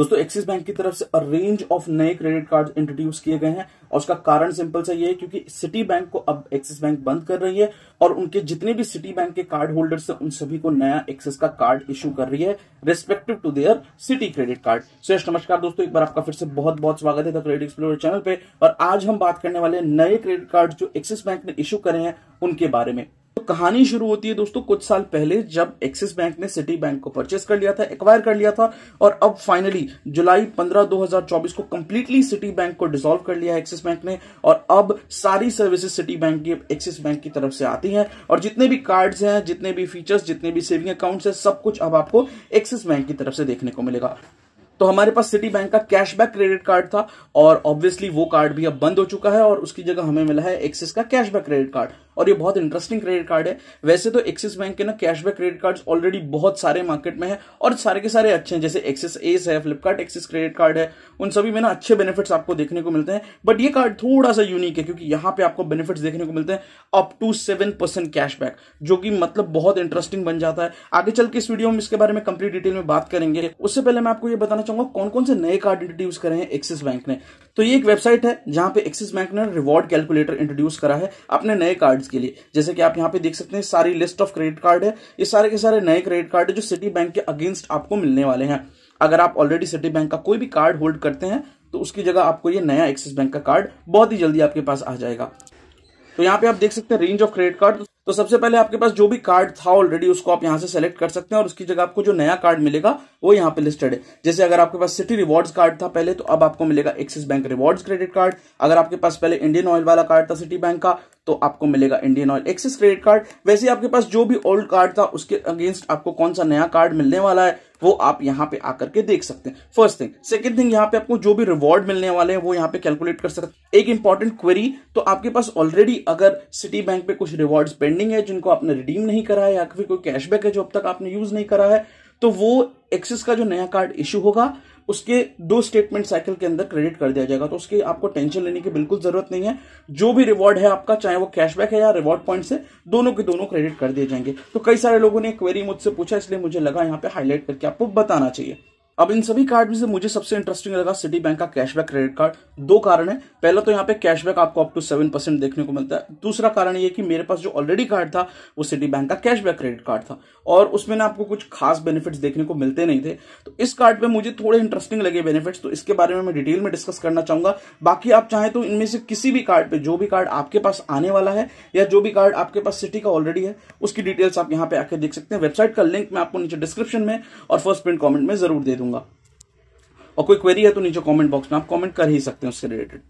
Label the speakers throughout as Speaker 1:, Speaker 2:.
Speaker 1: दोस्तों axis bank की तरफ से रेंज ऑफ नए क्रेडिट कार्ड इंट्रोड्यूस किए गए हैं और उसका कारण सिंपल सा ये है क्योंकि सिटी बैंक को अब एक्सिस बैंक बंद कर रही है और उनके जितने भी सिटी बैंक के कार्ड होल्डर्स हैं उन सभी को नया एक्सिस का कार्ड इशू कर रही है respective to their Citi credit card श्रेष्ठ नमस्कार दोस्तों एक बार आपका फिर से बहुत बहुत स्वागत है क्रेडिट एक्सप्लोर चैनल पर और आज हम बात करने वाले नए क्रेडिट कार्ड जो एक्सिस बैंक ने इश्यू करे हैं उनके बारे में तो कहानी शुरू होती है दोस्तों कुछ साल पहले जब एक्सिस बैंक ने सिटी बैंक को परचेस कर लिया था एक्वायर कर लिया था और अब फाइनली जुलाई 15 2024 को कंप्लीटली सिटी बैंक को डिसॉल्व कर लिया है एक्सिस बैंक ने और अब सारी सर्विसेज सिटी बैंक की एक्सिस बैंक की तरफ से आती हैं और जितने भी कार्ड्स हैं जितने भी फीचर्स जितने भी सेविंग अकाउंट है सब कुछ अब आपको एक्सिस बैंक की तरफ से देखने को मिलेगा तो हमारे पास सिटी बैंक का कैशबैक क्रेडिट कार्ड था और ऑब्वियसली वो कार्ड भी अब बंद हो चुका है और उसकी जगह हमें मिला है एक्सिस का कैशबैक क्रेडिट कार्ड और ये बहुत इंटरेस्टिंग क्रेडिट कार्ड है वैसे तो एक्सिस बैंक के ना कैशबैक क्रेडिट कार्ड ऑलरेडी बहुत सारे मार्केट में है और सारे के सारे अच्छे हैं जैसे एक्सिस एस है फ्लिपकार्ट एक्सिस क्रेडिट कार्ड है उन सभी में ना अच्छे बेनिफिट्स आपको देखने को मिलते हैं बट ये कार्ड थोड़ा सा यूनिक है क्योंकि यहाँ पे आपको बेनिफिट्स देखने को मिलते हैं up to seven percent cashback जो कि मतलब बहुत इंटरेस्टिंग बन जाता है आगे चल के इस वीडियो में इसके बारे में कंप्लीट डिटेल में बात करेंगे उससे पहले मैं आपको ये बताना चाहूंगा कौन कौन से नए कार्ड इंट्रोड्यूस करे हैं एक्सिस बैंक ने तो ये एक वेबसाइट है जहां पे एक्सिस बैंक ने रिवॉर्ड कैलकुलेटर इंट्रोड्यूस करा है अपने नए कार्ड्स के लिए जैसे कि आप यहाँ पे देख सकते हैं सारी लिस्ट ऑफ क्रेडिट कार्ड है ये सारे के सारे नए क्रेडिट कार्ड है जो सिटी बैंक के अगेंस्ट आपको मिलने वाले हैं अगर आप ऑलरेडी सिटी बैंक का कोई भी कार्ड होल्ड करते हैं तो उसकी जगह आपको ये नया एक्सिस बैंक का कार्ड बहुत ही जल्दी आपके पास आ जाएगा तो यहाँ पे आप देख सकते हैं रेंज ऑफ क्रेडिट कार्ड तो सबसे पहले आपके पास जो भी कार्ड था ऑलरेडी उसको आप यहाँ से सेलेक्ट कर सकते हैं और उसकी जगह आपको जो नया कार्ड मिलेगा वो यहाँ पे लिस्टेड है जैसे अगर आपके पास सिटी रिवॉर्ड्स कार्ड था पहले तो अब आपको मिलेगा Axis bank rewards credit card अगर आपके पास पहले इंडियन ऑयल वाला कार्ड था सिटी बैंक का तो आपको मिलेगा Indian Oil Axis credit card वैसे आपके पास जो भी ओल्ड कार्ड था उसके अगेंस्ट आपको कौन सा नया कार्ड मिलने वाला है वो आप यहाँ पे आकर के देख सकते हैं फर्स्ट थिंग सेकंड थिंग यहाँ पे आपको जो भी रिवॉर्ड मिलने वाले हैं वो यहाँ पे कैलकुलेट कर सकते हैं एक इंपॉर्टेंट क्वेरी तो आपके पास ऑलरेडी अगर सिटी बैंक पे कुछ रिवॉर्ड पेंडिंग है जिनको आपने रिडीम नहीं करा है या फिर कोई कैशबैक है जो अब तक आपने यूज नहीं करा है तो वो एक्सिस का जो नया कार्ड इश्यू होगा उसके दो स्टेटमेंट साइकिल के अंदर क्रेडिट कर दिया जाएगा तो उसकी आपको टेंशन लेने की बिल्कुल जरूरत नहीं है जो भी रिवॉर्ड है आपका चाहे वो कैशबैक है या रिवॉर्ड पॉइंट से दोनों के दोनों क्रेडिट कर दिए जाएंगे तो कई सारे लोगों ने क्वेरी मुझसे पूछा इसलिए मुझे लगा यहाँ पे हाईलाइट करके आपको बताना चाहिए अब इन सभी कार्ड में से मुझे सबसे इंटरेस्टिंग लगा सिटी बैंक का कैशबैक क्रेडिट कार्ड दो कारण है पहला तो यहाँ पे कैशबैक आपको अप टू सेवन परसेंट देखने को मिलता है दूसरा कारण ये कि मेरे पास जो ऑलरेडी कार्ड था वो सिटी बैंक का कैशबैक क्रेडिट कार्ड था और उसमें ना आपको कुछ खास बेनिफिट्स देखने को मिलते नहीं थे तो इस कार्ड पर मुझे थोड़े इंटरेस्टिंग लगे बेनिफिट्स तो इसके बारे में मैं डिटेल में डिस्कस करना चाहूंगा बाकी आप चाहें तो इनमें से किसी भी कार्ड पर जो भी कार्ड आपके पास आने वाला है या जो भी कार्ड आपके पास सिटी का ऑलरेडी है उसकी डिटेल्स आप यहाँ पे आके देख सकते हैं वेबसाइट का लिंक मैं आपको नीचे डिस्क्रिप्शन में और फर्स्ट प्रिंट कॉमेंट में जरूर दे दूंगा करूंगा और कोई क्वेरी है तो नीचे कमेंट बॉक्स में आप कमेंट कर ही सकते हैं उससे रिलेटेड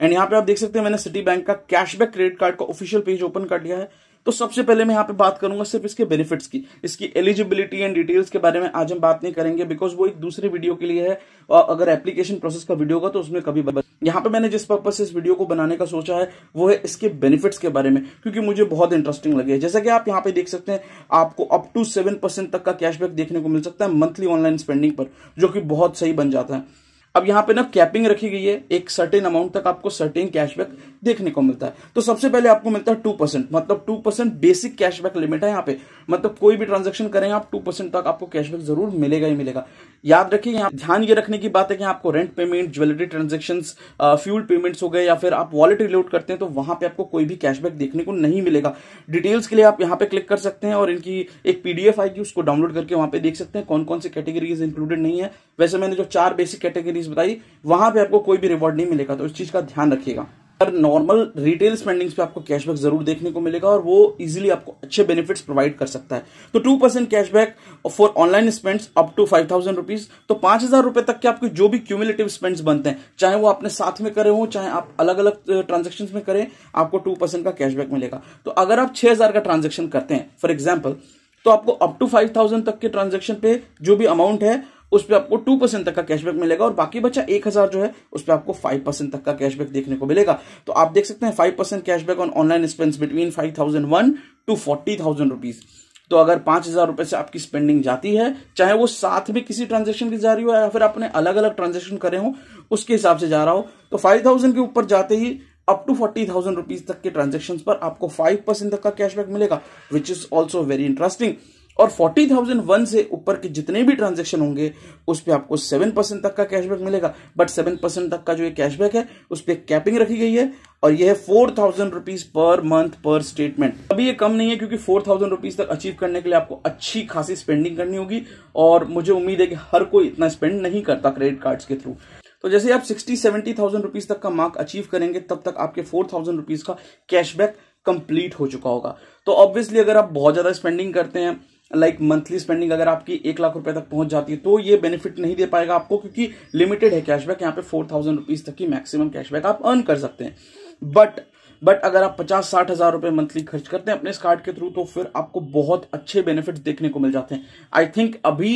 Speaker 1: एंड यहाँ पे आप देख सकते हैं मैंने सिटी बैंक का कैशबैक क्रेडिट कार्ड का ऑफिशियल पेज ओपन कर लिया है तो सबसे पहले मैं यहाँ पे बात करूंगा सिर्फ इसके बेनिफिट्स की इसकी एलिजिबिलिटी एंड डिटेल्स के बारे में आज हम बात नहीं करेंगे बिकॉज वो एक दूसरे वीडियो के लिए है और अगर एप्लीकेशन प्रोसेस का वीडियो होगा तो उसमें कभी यहाँ पे मैंने जिस पर्पज से इस वीडियो को बनाने का सोचा है वो है इसके बेनिफिट्स के बारे में क्योंकि मुझे बहुत इंटरेस्टिंग लगे जैसा कि आप यहाँ पे देख सकते हैं आपको अप टू सेवन परसेंट तक का कैशबैक देखने को मिल सकता है मंथली ऑनलाइन स्पेंडिंग पर जो कि बहुत सही बन जाता है अब यहां पे ना कैपिंग रखी गई है एक सर्टेन अमाउंट तक आपको सर्टेन कैशबैक देखने को मिलता है तो सबसे पहले आपको मिलता है टू परसेंट मतलब two percent basic cashback limit है यहाँ पे मतलब कोई भी ट्रांजेक्शन करें आप टू परसेंट तक आपको कैशबैक जरूर मिलेगा ही मिलेगा याद रखिए यहाँ ध्यान ये रखने की बात है कि आपको rent payment jewellery transaction fuel payments हो गए या फिर आप वॉलेट रिलोड करते हैं तो वहां पर आपको कोई भी कैशबैक देखने को नहीं मिलेगा डिटेल्स के लिए आप यहाँ पे क्लिक कर सकते हैं और इनकी एक पीडीएफ आएगी उसको डाउनलोड करके वहां पे देख सकते हैं कौन कौन सी कैटेगरीज इंक्लूडेड नहीं है वैसे मैंने जो चार बेसिक कैटेगरी चीज बताई वहां पे आपको कोई भी रिवॉर्ड नहीं मिलेगा तो इस चीज का ध्यान रखिएगा पर नॉर्मल रिटेल स्पेंडिंग्स पे आपको कैशबैक जरूर देखने को मिलेगा और वो इजीली आपको अच्छे बेनिफिट्स प्रोवाइड कर सकता है तो two percent cashback for online spends up to five thousand rupees तो पांच हजार रुपए तक के आपके जो भी क्यूमुलेटिव स्पेंड्स बनते हैं चाहे वो आपने साथ में करे हो चाहे आप अलग अलग ट्रांजेक्शन में करें आपको टू का कैशबैक मिलेगा तो अगर आप छह का ट्रांजेक्शन करते हैं फॉर एग्जाम्पल तो आपको अप टू फाइव तक के ट्रांजेक्शन पे जो भी अमाउंट है उस पर आपको टू परसेंट तक का कैशबैक मिलेगा और बाकी बचा एक हजार जो है उस पर आपको फाइव परसेंट तक का कैशबैक देखने को मिलेगा तो आप देख सकते हैं five percent cashback on online spends between five thousand one to forty thousand rupees तो अगर पांच हजार रुपए से आपकी स्पेंडिंग जाती है चाहे वो साथ में किसी ट्रांजेक्शन की जा रही हो या फिर आपने अलग अलग ट्रांजेक्शन करे हो उसके हिसाब से जा रहा हो तो फाइव थाउजेंड के ऊपर जाते ही up to forty thousand rupees तक के ट्रांजेक्शन पर आपको फाइव परसेंट तक का कैशबैक मिलेगा which is also very interesting और फोर्टी थाउजेंड वन से ऊपर के जितने भी ट्रांजेक्शन होंगे उस पर आपको सेवन परसेंट तक का कैशबैक मिलेगा बट सेवन परसेंट तक का जो ये कैशबैक है उस पर कैपिंग रखी गई है और यह है four thousand rupees per month per statement अभी ये कम नहीं है क्योंकि फोर थाउजेंड रुपीज तक अचीव करने के लिए आपको अच्छी खासी स्पेंडिंग करनी होगी और मुझे उम्मीद है कि हर कोई इतना स्पेंड नहीं करता क्रेडिट कार्ड्स के थ्रू तो जैसे आप सिक्सटी सेवेंटी थाउजेंड रुपीज तक का मार्क अचीव करेंगे तब तक आपके फोर थाउजेंड रुपीज का कैशबैक कंप्लीट हो चुका होगा तो ऑब्वियसली अगर आप बहुत ज्यादा स्पेंडिंग करते हैं लाइक मंथली स्पेंडिंग अगर आपकी एक लाख रुपए तक पहुंच जाती है तो ये बेनिफिट नहीं दे पाएगा आपको क्योंकि लिमिटेड है कैशबैक यहाँ पे फोर थाउजेंड रुपीज तक की मैक्सिमम कैशबैक आप अर्न कर सकते हैं बट बट अगर आप पचास साठ हजार रुपए मंथली खर्च करते हैं अपने इस कार्ड के थ्रू तो फिर आपको बहुत अच्छे बेनिफिट देखने को मिल जाते हैं आई थिंक अभी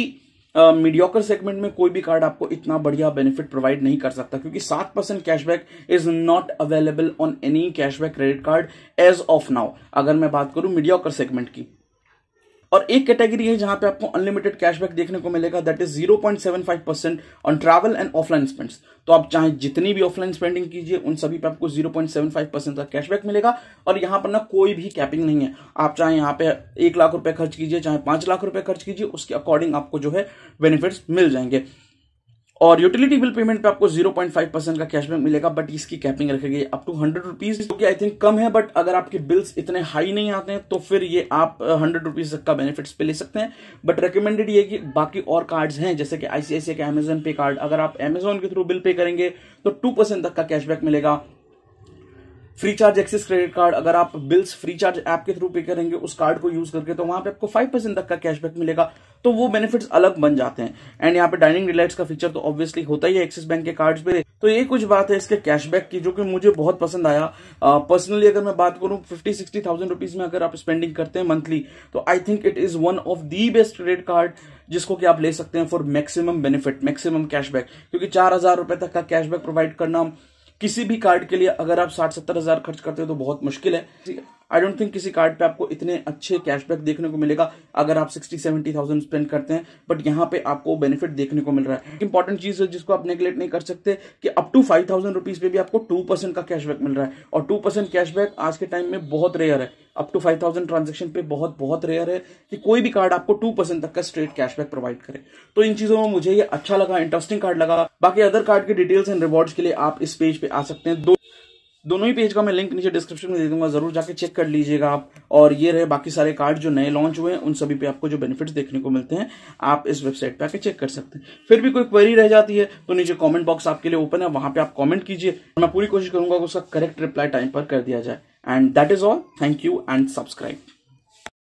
Speaker 1: मीडियोकर uh, सेगमेंट में कोई भी कार्ड आपको इतना बढ़िया बेनिफिट प्रोवाइड नहीं कर सकता क्योंकि सात percent cashback is not available on any cashback credit card as of now अगर मैं बात करूं मीडियोकर सेगमेंट की और एक कैटेगरी है जहां पे आपको अनलिमिटेड कैशबैक देखने को मिलेगा that is 0.75 percent on travel and offline spends तो आप चाहे जितनी भी ऑफलाइन स्पेंडिंग कीजिए उन सभी पे आपको 0.75 परसेंट का कैशबैक मिलेगा और यहां पर ना कोई भी कैपिंग नहीं है आप चाहे यहाँ पे एक लाख रुपए खर्च कीजिए चाहे पांच लाख रुपए खर्च कीजिए उसके अकॉर्डिंग आपको जो है बेनिफिट्स मिल जाएंगे और यूटिलिटी बिल पेमेंट पे आपको 0.5 परसेंट का कैशबैक मिलेगा बट इसकी कैपिंग रखी गई अप टू हंड्रेड रुपीज जो कि आई थिंक कम है बट अगर आपके बिल्स इतने हाई नहीं आते हैं तो फिर ये आप हंड्रेड रुपीज तक का बेनिफिट्स पे ले सकते हैं बट रिकमेंडेड ये कि बाकी और कार्ड्स हैं जैसे कि आईसीआईसी के एमेजन पे कार्ड अगर आप अमेजोन के थ्रू बिल पे करेंगे तो टू परसेंट तक का कैशबैक मिलेगा Freecharge Axis credit card अगर आप बिल्स फ्री चार्ज ऐप के थ्रू पे करेंगे उस कार्ड को यूज करके तो वहां पे आपको फाइव परसेंट तक का कैशबैक मिलेगा तो वो बेनिफिट्स अलग बन जाते हैं एंड यहाँ पे डाइनिंग डिलाइट्स का फीचर तो ऑब्वियसली होता ही है एक्सिस बैंक के कार्ड्स पे तो ये कुछ बात है इसके कैशबैक की जो कि मुझे बहुत पसंद आया पर्सनली uh, अगर मैं बात करूं फिफ्टी सिक्सटी थाउजेंड रुपीज में अगर आप स्पेंडिंग करते हैं मंथली तो I think it is one of the best credit card जिसको कि आप ले सकते हैं for maximum benefit maximum cashback क्योंकि चार हजार रुपए तक का कैशबैक प्रोवाइड करना किसी भी कार्ड के लिए अगर आप साठ सत्तर हजार खर्च करते हो तो बहुत मुश्किल है ठीक है आई डोंट थिंक किसी कार्ड पे आपको इतने अच्छे कैशबैक देखने को मिलेगा अगर आप सिक्सटी सेवेंटी थाउजेंड स्पेंड करते हैं बट यहाँ पे आपको बेनिफिट देखने को मिल रहा है इंपॉर्टेंट चीज है जिसको आप नेग्लेक्ट नहीं कर सकते कि up to five thousand rupees पे भी आपको टू परसेंट का कैशबैक मिल रहा है और टू परसेंट कैशबैक आज के टाइम में बहुत रेयर है up to five thousand transaction पे बहुत बहुत रेयर है कि कोई भी कार्ड आपको टू परसेंट तक का स्ट्रेट कैशबैक प्रोवाइड करे तो इन चीजों में मुझे ये अच्छा लगा इंटरेस्टिंग कार्ड लगा बाकी अदर कार्ड के डिटेल्स एंड रिवॉर्ड्स के लिए आप इस पेज पे आ सकते हैं दो दोनों ही पेज का मैं लिंक नीचे डिस्क्रिप्शन में दे दूंगा जरूर जाके चेक कर लीजिएगा आप और ये रहे बाकी सारे कार्ड जो नए लॉन्च हुए हैं उन सभी पे आपको जो बेनिफिट्स देखने को मिलते हैं आप इस वेबसाइट पे आके चेक कर सकते हैं फिर भी कोई क्वेरी रह जाती है तो नीचे कॉमेंट बॉक्स आपके लिए ओपन है वहां पर आप कॉमेंट कीजिए मैं पूरी कोशिश करूंगा उसका करेक्ट रिप्लाई टाइम पर कर दिया जाए and that is all thank you and subscribe